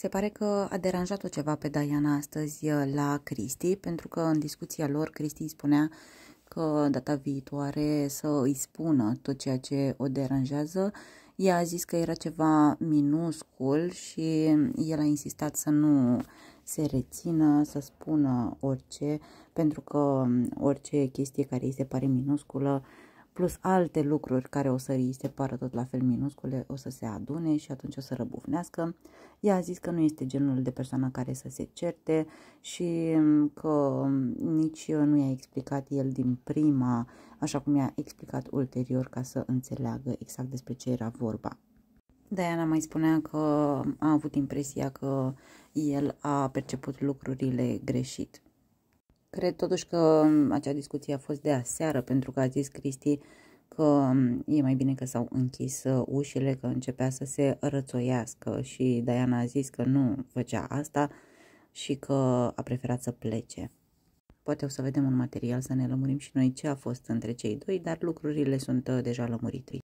Se pare că a deranjat-o ceva pe Diana astăzi uh, la Cristi, pentru că în discuția lor Cristi îi spunea că data viitoare să îi spună tot ceea ce o deranjează. Ea a zis că era ceva minuscul și el a insistat să nu se rețină, să spună orice, pentru că um, orice chestie care îi se pare minusculă plus alte lucruri care o să îi se pară tot la fel minuscule, o să se adune și atunci o să răbufnească. Ea a zis că nu este genul de persoană care să se certe și că nici nu i-a explicat el din prima, așa cum i-a explicat ulterior ca să înțeleagă exact despre ce era vorba. Diana mai spunea că a avut impresia că el a perceput lucrurile greșit. Cred totuși că um, acea discuție a fost de aseară, pentru că a zis Cristi că um, e mai bine că s-au închis uh, ușile, că începea să se rățoiască și Diana a zis că nu făcea asta și că a preferat să plece. Poate o să vedem un material să ne lămurim și noi ce a fost între cei doi, dar lucrurile sunt uh, deja lămurite.